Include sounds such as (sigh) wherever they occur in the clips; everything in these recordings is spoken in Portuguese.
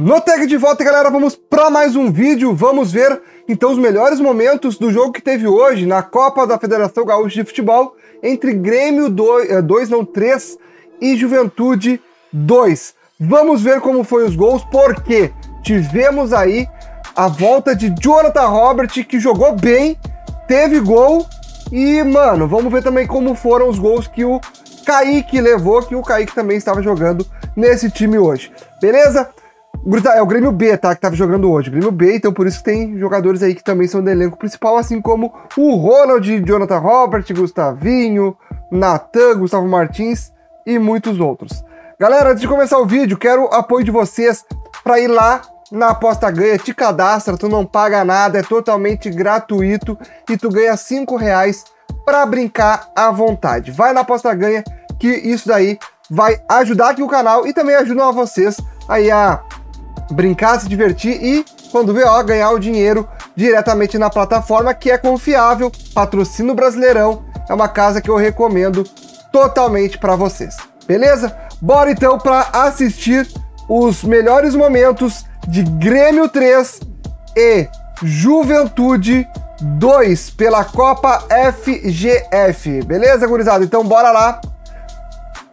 No tag de volta, galera, vamos para mais um vídeo. Vamos ver então os melhores momentos do jogo que teve hoje na Copa da Federação Gaúcha de Futebol entre Grêmio 2, eh, não 3 e Juventude 2. Vamos ver como foi os gols, porque tivemos aí a volta de Jonathan Robert, que jogou bem, teve gol e, mano, vamos ver também como foram os gols que o Kaique levou, que o Kaique também estava jogando nesse time hoje. Beleza? É o Grêmio B, tá? Que tava jogando hoje. Grêmio B, então por isso que tem jogadores aí que também são do elenco principal, assim como o Ronald, Jonathan Robert, Gustavinho, Natan, Gustavo Martins e muitos outros. Galera, antes de começar o vídeo, quero o apoio de vocês para ir lá na aposta ganha, te cadastra, tu não paga nada, é totalmente gratuito e tu ganha 5 reais para brincar à vontade. Vai na aposta ganha, que isso daí vai ajudar aqui o canal e também ajuda a vocês aí a brincar, se divertir e, quando vê, ó, ganhar o dinheiro diretamente na plataforma que é confiável, patrocínio Brasileirão, é uma casa que eu recomendo totalmente para vocês. Beleza? Bora então para assistir os melhores momentos de Grêmio 3 e Juventude 2 pela Copa FGF. Beleza, gurizada? Então bora lá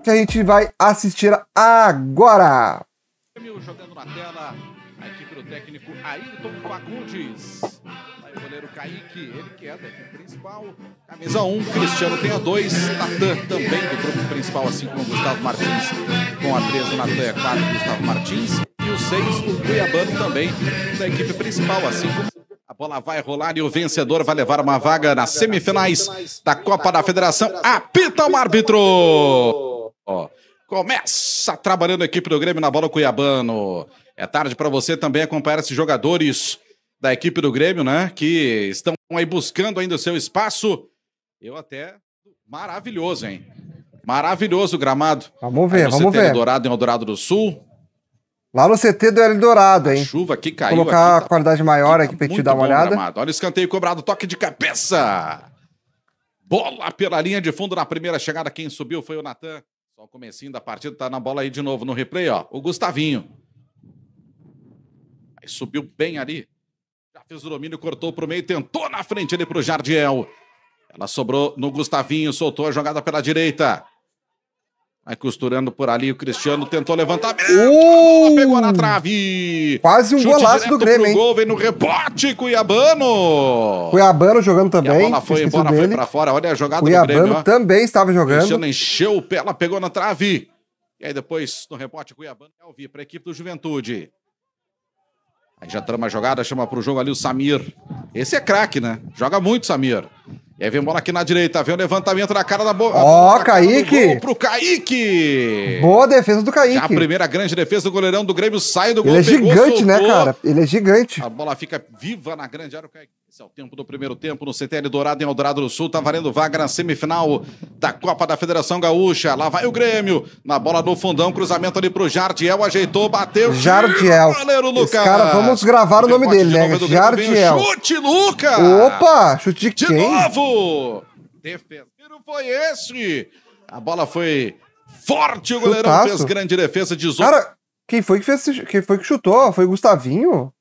que a gente vai assistir agora. Grêmio jogando na tela a equipe do técnico Ayrton Fagundes. Vai o goleiro Kaique, ele que é da equipe principal. Camisa 1, Cristiano tem a 2. Natan também do grupo principal, assim como o Gustavo Martins. Com a 3, o Natan é 4, Gustavo Martins. E o 6, o Cuiabano também da equipe principal, assim como. A bola vai rolar e o vencedor vai levar uma vaga nas semifinais da Copa da Federação. Apita o árbitro! Ó. Começa trabalhando a equipe do Grêmio na bola Cuiabano. É tarde para você também acompanhar esses jogadores da equipe do Grêmio, né? Que estão aí buscando ainda o seu espaço. Eu até. Maravilhoso, hein? Maravilhoso o gramado. Vamos ver, vamos ver. Eldorado em Eldorado do Sul. Lá no CT do Eldorado, hein? A chuva que caiu. Colocar aqui, a tá qualidade maior aqui, aqui pra gente tá dar uma olhada. Gramado. Olha o escanteio cobrado, toque de cabeça. Bola pela linha de fundo na primeira chegada. Quem subiu foi o Natan. Só o comecinho da partida, tá na bola aí de novo no replay, ó. O Gustavinho. Aí subiu bem ali. Já fez o domínio, cortou pro meio, tentou na frente ali pro Jardiel. Ela sobrou no Gustavinho, soltou a jogada pela direita. Vai costurando por ali, o Cristiano tentou levantar. Uh! Pegou na trave! Quase um Chute golaço do Grêmio, hein? Gol, vem no rebote, Cuiabano! Cuiabano jogando também. E a bola foi embora, dele. foi pra fora. Olha a jogada Cuiabano do Grêmio. Cuiabano também estava jogando. Cristiano encheu o pé, ela pegou na trave. E aí depois, no rebote, Cuiabano Elvi é para a equipe do Juventude. Aí já trama a jogada, chama pro jogo ali o Samir. Esse é craque, né? Joga muito, Samir. E aí vem bola aqui na direita, vem o levantamento na cara da boa. Ó, oh, Kaique! Gol pro Kaique! Boa defesa do Kaique. Já a primeira grande defesa do goleirão do Grêmio sai do gol. Ele é pegou, gigante, né, soltou. né, cara? Ele é gigante. A bola fica viva na grande área, o Kaique. Esse é o tempo do primeiro tempo no CTL Dourado em Eldorado do Sul. Tá valendo vaga na semifinal da Copa da Federação Gaúcha. Lá vai o Grêmio. Na bola no fundão, cruzamento ali pro Jardiel. Ajeitou, bateu. Jardiel. Os Lucas. Cara, vamos gravar o nome dele, de né? Jardiel. Chute, Lucas. Opa, chute de quem? De novo. Defendeiro foi esse. A bola foi forte. O goleirão Chutaço. fez grande defesa. 18. Cara, quem foi que fez? Quem foi que chutou? Foi o Gustavinho?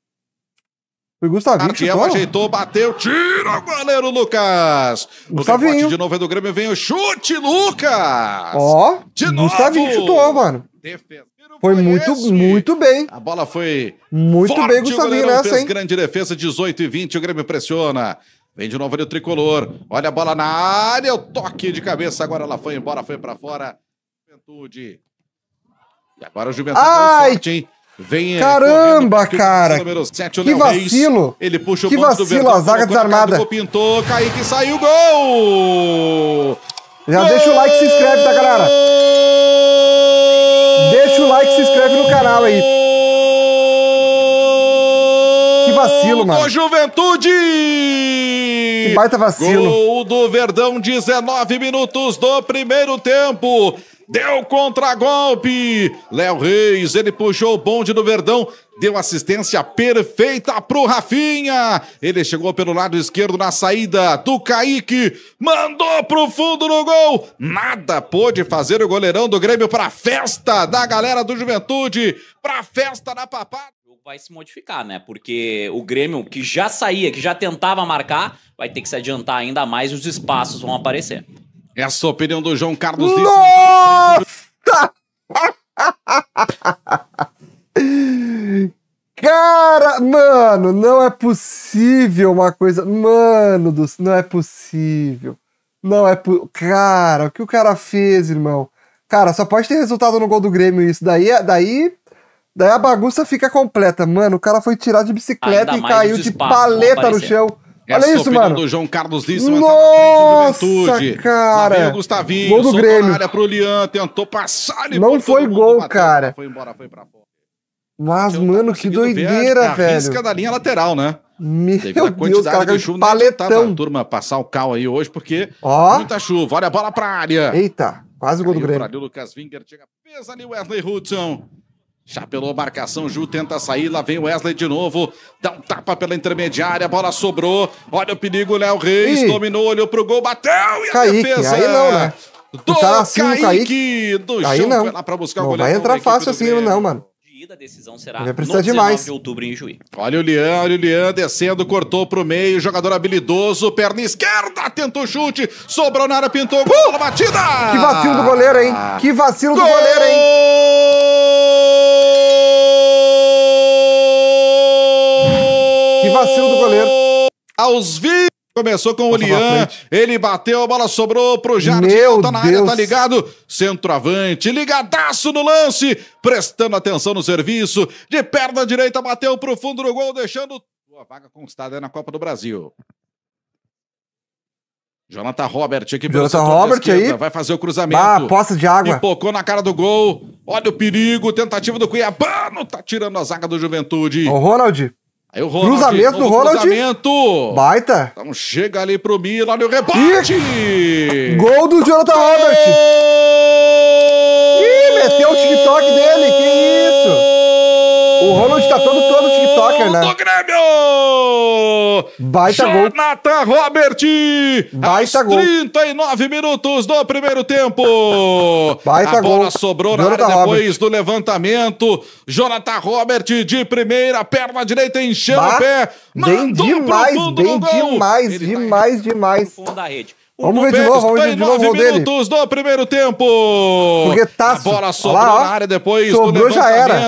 Foi Gustavinho. ajeitou, bateu, tira o goleiro Lucas. Gustavinho. O de novo é do Grêmio, vem o chute, Lucas. Ó, de novo. Gustavinho chutou, mano. Defesa. Foi muito, muito bem. A bola foi muito forte, bem, Gustavinho, nessa, hein? Grande defesa, 18 e 20. O Grêmio pressiona. Vem de novo ali o tricolor. Olha a bola na área, o toque de cabeça. Agora ela foi embora, foi para fora. Juventude. E agora o Juventude Ai, sorte, hein? Vem Caramba, cara! Número 7, que vacilo! ele puxa o que vacilo, do a zaga desarmada. Pintou, Kaique saiu, gol! Já gol! deixa o like e se inscreve, tá, galera? Deixa o like e se inscreve no canal aí. Que vacilo, mano! Juventude! Que baita vacilo. Gol do Verdão, 19 minutos do primeiro tempo. Deu contra-golpe. Léo Reis, ele puxou o bonde do Verdão. Deu assistência perfeita pro Rafinha. Ele chegou pelo lado esquerdo na saída do Kaique. Mandou pro fundo no gol. Nada pôde fazer o goleirão do Grêmio pra festa da galera do Juventude. Pra festa da papada vai se modificar, né? Porque o Grêmio, que já saía, que já tentava marcar, vai ter que se adiantar ainda mais e os espaços vão aparecer. Essa é a opinião do João Carlos Nossa! Cara, mano, não é possível uma coisa. Mano, do... não é possível. Não é possível. Cara, o que o cara fez, irmão? Cara, só pode ter resultado no gol do Grêmio isso. Daí, é, daí, daí a bagunça fica completa. Mano, o cara foi tirar de bicicleta Ainda e caiu de paleta no chão. Essa é Olha isso, mano. do João Carlos disse: Nossa, cara. Lá o Gustavinho, gol do Grêmio. área pro Lian, tentou passar e Não foi gol, bateu, cara. Foi embora, foi pra fora. Mas, Eu mano, que doideira, ver a, a velho. Risca da linha lateral, né? Meu Deus, cara, de chuva, paletão. Tá, turma, passar o cal aí hoje, porque Ó. muita chuva. Olha a bola pra área. Eita, quase o gol do Grêmio. Ali, Lucas Winger chega, pesa ali o Wesley Hudson. Chapelou a marcação, Ju tenta sair, lá vem o Wesley de novo, dá um tapa pela intermediária, a bola sobrou, olha o perigo, Léo Reis Ih. dominou, olhou pro gol, bateu e Kaique, a defesa. Aí não, né? Do tá assim Kaique, Kaique do aí não. lá pra buscar não o goleiro. Vai entrar fácil assim, Grêmio. não, mano da decisão será vai precisar no 19 demais. de outubro em Juiz. Olha o Lian, olha o Lian descendo, cortou pro meio, jogador habilidoso, perna esquerda, tentou o chute, sobrou na área, pintou, gol, batida! Que vacilo do goleiro, hein? Que vacilo gol! do goleiro, hein? goleiro. Aos 20. Começou com o Lian, ele bateu, a bola sobrou pro Jardim, Meu tá na Deus. área, tá ligado? Centroavante, ligadaço no lance, prestando atenção no serviço, de perna direita bateu pro fundo do gol, deixando a vaga conquistada na Copa do Brasil. Jonathan Robert aqui pelo Jonathan Robert aí. Vai fazer o cruzamento. Ah, poça de água. Bocou na cara do gol. Olha o perigo. Tentativa do Cuiabano. Tá tirando a zaga do Juventude. O Ronald, Aí o Ronald. Cruzamento do Ronald. Cruzamento. Baita. Então chega ali pro Mira, olha o rebote. E... Gol do Jonathan Robert. Ih, meteu o TikTok dele. Que o Ronald tá todo, todo TikToker, né? Do Grêmio! Baita gol. Jonathan Robert! Baita gol. 39 minutos do primeiro tempo. Baita a bola gol. sobrou na Jonathan área depois Robert. do levantamento. Jonathan Robert de primeira, perna direita encheu o pé. Bem demais, bem demais, demais, demais, tá demais. O vamos ver de novo, vamos tá ver de novo o dele. minutos do primeiro tempo. Foguetaço. A bola sobrou lá, na área depois sobrou, do já era.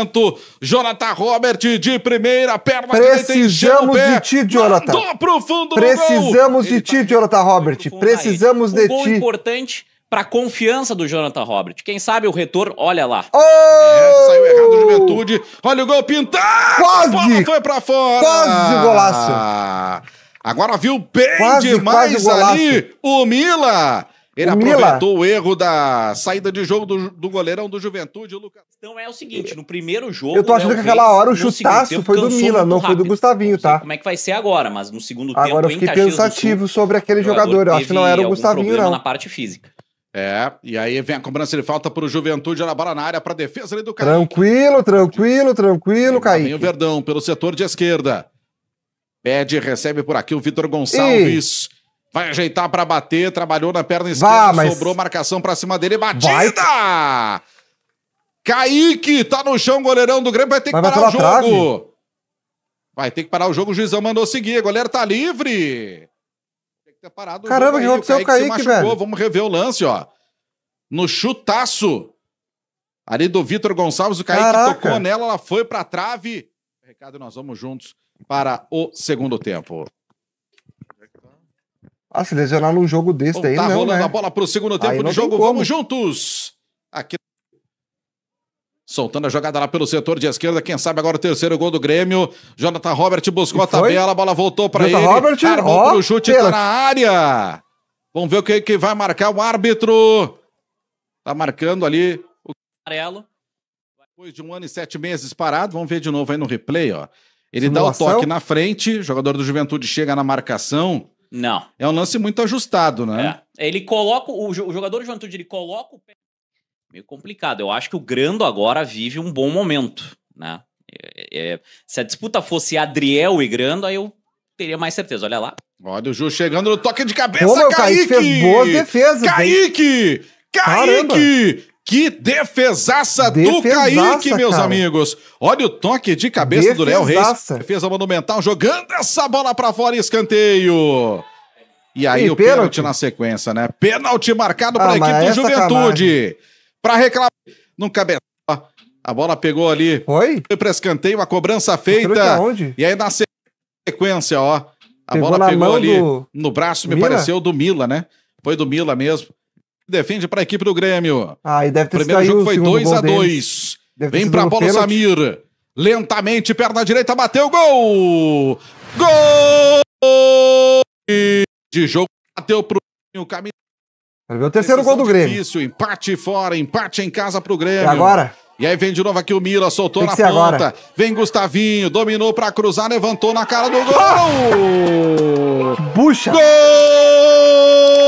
Jonathan Robert de primeira, perna Precisamos direita, de ti, Jonathan. Pro fundo Precisamos de ti, Jonathan Robert. Precisamos de ti. importante para confiança do Jonathan Robert. Quem sabe o retorno, olha lá. Oh! É, saiu errado Juventude. Olha o gol pintado. Quase! A bola foi para fora. Quase golaço. Agora viu bem quase, demais quase ali o Mila. Ele o aproveitou Mila. o erro da saída de jogo do, do goleirão do Juventude, Lucas. Então é o seguinte, no primeiro jogo... Eu tô né, achando que aquela hora o chutaço foi do Mila, não rápido. foi do Gustavinho, tá? como é que vai ser agora, mas no segundo agora tempo... Agora eu fiquei pensativo Sul, sobre aquele jogador, eu acho que não era o Gustavinho, não. na parte física. É, e aí vem a cobrança de falta pro Juventude, era na área para defesa ali do Caíque. Tranquilo, tranquilo, tranquilo, Caíque. Vem o Verdão pelo setor de esquerda. Pede, recebe por aqui o Vitor Gonçalves. E... Vai ajeitar para bater, trabalhou na perna esquerda, Vá, mas... sobrou marcação para cima dele, batida! Vai. Kaique tá no chão, goleirão do Grêmio, vai ter que vai parar o jogo. Trave. Vai ter que parar o jogo, o juizão mandou seguir, goleiro tá livre. Tem que ter parado Caramba, o jogo que aconteceu o Kaique, Kaique velho. Vamos rever o lance, ó. No chutaço ali do Vitor Gonçalves, o Kaique Caraca. tocou nela, ela foi pra trave. Recado, nós vamos juntos para o segundo tempo. Ah, se lesionar num jogo desse Bom, aí, tá não, rolando né? a bola para o segundo tempo do jogo. Vamos juntos! Aqui Soltando a jogada lá pelo setor de esquerda. Quem sabe agora o terceiro gol do Grêmio. Jonathan Robert buscou a tabela, a bola voltou para ele. Robert, armou oh, pro chute, tá na área. Vamos ver o que, que vai marcar o árbitro. Tá marcando ali o amarelo. Depois de um ano e sete meses parado, vamos ver de novo aí no replay, ó. Ele Simulação? dá o toque na frente, o jogador do Juventude chega na marcação. Não. É um lance muito ajustado, né? É. Ele coloca, o, jogador do Juventude, ele coloca o pé. Meio complicado. Eu acho que o Grando agora vive um bom momento, né? É, é, é, se a disputa fosse Adriel e Grando, aí eu teria mais certeza. Olha lá. Olha o Ju chegando no toque de cabeça, Boa Kaique! Kaique fez boas defesas, Kaique! Hein? Kaique! Caramba. Que defesaça, defesaça do Kaique, meus cara. amigos. Olha o toque de cabeça defesaça. do Léo Reis. Defesa monumental, jogando essa bola para fora, escanteio. E aí e o pênalti. pênalti. na sequência, né? Pênalti marcado para a ah, equipe do é Juventude. Para reclamar, não cabe. A bola pegou ali. Foi? Foi para escanteio, a cobrança feita. E aí na sequência, ó. A pegou bola pegou ali do... no braço, me Mila? pareceu, do Mila, né? Foi do Mila mesmo defende para a equipe do Grêmio. Ah, e deve ter Primeiro jogo foi 2 a 2 Vem para a bola o Samir. Lentamente, perna direita, bateu, gol! Gol! De jogo, bateu pro o caminho. Vai ver o terceiro Decisão gol do Grêmio. Difícil, empate fora, empate em casa pro Grêmio. E agora? E aí vem de novo aqui o Mila, soltou na ponta. Agora. Vem Gustavinho, dominou para cruzar, levantou na cara do gol! (laughs) Bucha! Gol!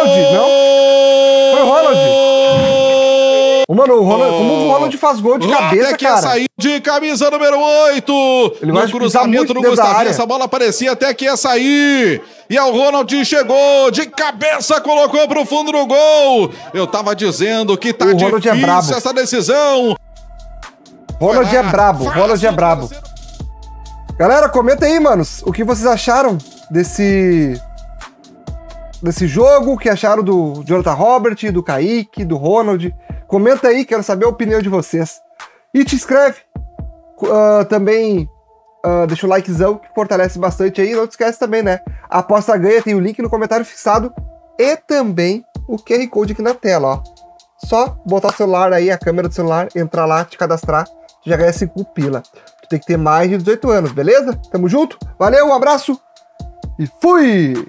Ronald, não? Foi o Ronald. mano, o Ronald, como o Ronald faz gol de cabeça, que cara? Sair de camisa número 8. Ele vai no cruzamento do Gustavinho, essa bola parecia até que ia sair. E o Ronald chegou de cabeça, colocou pro fundo do gol. Eu tava dizendo que tá o é difícil é essa decisão. Ronald é brabo, Ronald é brabo. Galera, comenta aí, manos, o que vocês acharam desse desse jogo, o que acharam do Jonathan Robert, do Kaique, do Ronald. Comenta aí, quero saber a opinião de vocês. E te inscreve. Uh, também uh, deixa o likezão que fortalece bastante aí. Não te esquece também, né? A aposta ganha tem o link no comentário fixado e também o QR Code aqui na tela, ó. Só botar o celular aí, a câmera do celular, entrar lá, te cadastrar, tu já ganha 5 pila. Tu tem que ter mais de 18 anos, beleza? Tamo junto, valeu, um abraço e fui!